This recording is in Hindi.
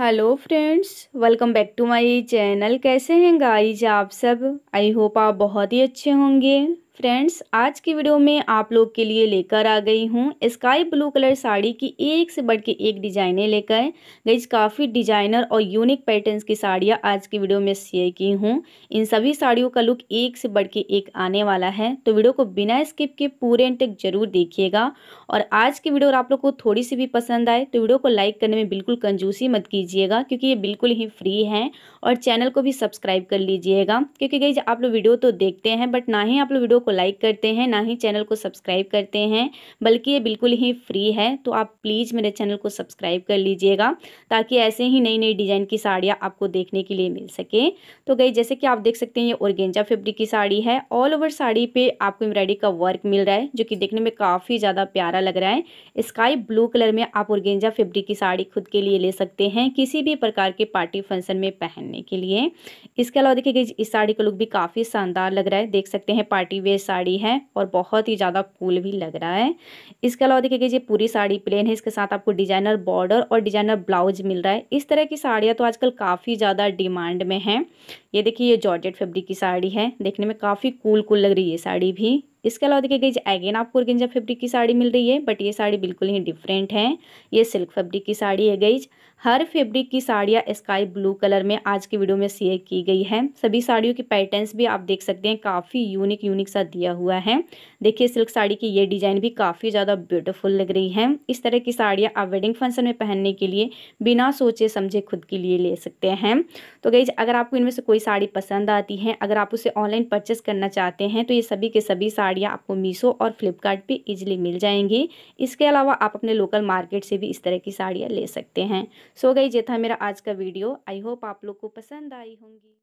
hello friends welcome back to my channel कैसे हैं गाइज आप सब आई होप आप बहुत ही अच्छे होंगे फ्रेंड्स आज की वीडियो में आप लोग के लिए लेकर आ गई हूँ स्काई ब्लू कलर साड़ी की एक से बढ़ के एक डिजाइने लेकर गई काफ़ी डिजाइनर और यूनिक पैटर्न्स की साड़ियाँ आज की वीडियो में शेयर की हूँ इन सभी साड़ियों का लुक एक से बढ़ के एक आने वाला है तो वीडियो को बिना स्किप के पूरे एंड तक जरूर देखिएगा और आज की वीडियो आप लोग को थोड़ी सी भी पसंद आए तो वीडियो को लाइक करने में बिल्कुल कंजूसी मत कीजिएगा क्योंकि ये बिल्कुल ही फ्री है और चैनल को भी सब्सक्राइब कर लीजिएगा क्योंकि गई आप लोग वीडियो तो देखते हैं बट ना ही आप लोग वीडियो को लाइक करते हैं ना ही चैनल को सब्सक्राइब करते हैं बल्कि ये बिल्कुल ही फ्री है तो आप प्लीज़ मेरे चैनल को सब्सक्राइब कर लीजिएगा ताकि ऐसे ही नई नई डिज़ाइन की साड़ियाँ आपको देखने के लिए मिल सके तो गई जैसे कि आप देख सकते हैं ये औरगेंजा फेब्रिक की साड़ी है ऑल ओवर साड़ी पर आपको एम्ब्रॉयडरी का वर्क मिल रहा है जो कि देखने में काफ़ी ज़्यादा प्यारा लग रहा है स्काई ब्लू कलर में आप औरगेंजा फेब्रिक की साड़ी खुद के लिए ले सकते हैं किसी भी प्रकार के पार्टी फंक्शन में पहनने के लिए इसके अलावा देखिए इस साड़ी का लुक भी काफ़ी शानदार लग रहा है देख सकते हैं पार्टी वेयर साड़ी है और बहुत ही ज़्यादा कूल भी लग रहा है इसके अलावा देखिए ये पूरी साड़ी प्लेन है इसके साथ आपको डिजाइनर बॉर्डर और डिजाइनर ब्लाउज मिल रहा है इस तरह की साड़ियाँ तो आजकल काफ़ी ज़्यादा डिमांड में हैं ये देखिए ये जॉर्जेट फेब्रिक की साड़ी है देखने में काफ़ी कूल कूल लग रही है ये साड़ी भी इसके अलावा देखिए गई अगेन आपको ऑर्गेंजा फैब्रिक की साड़ी मिल रही है बट ये साड़ी बिल्कुल ही डिफरेंट है ये सिल्क फैब्रिक की साड़ी है गईज हर फैब्रिक की साड़ियाँ स्काई ब्लू कलर में आज की वीडियो में शेयर की गई है सभी साड़ियों के पैटर्न्स भी आप देख सकते हैं काफ़ी यूनिक यूनिक सा दिया हुआ है देखिए सिल्क साड़ी की ये डिज़ाइन भी काफ़ी ज़्यादा ब्यूटिफुल लग रही है इस तरह की साड़ियाँ आप वेडिंग फंक्शन में पहनने के लिए बिना सोचे समझे खुद के लिए ले सकते हैं तो गईज अगर आपको इनमें से कोई साड़ी पसंद आती है अगर आप उसे ऑनलाइन परचेस करना चाहते हैं तो ये सभी के सभी साड़ी साड़ियाँ आपको मीशो और फ्लिपकार्ट ईजिली मिल जाएंगी इसके अलावा आप अपने लोकल मार्केट से भी इस तरह की साड़ियाँ ले सकते हैं सो गई ये था मेरा आज का वीडियो आई होप आप लोग को पसंद आई होंगी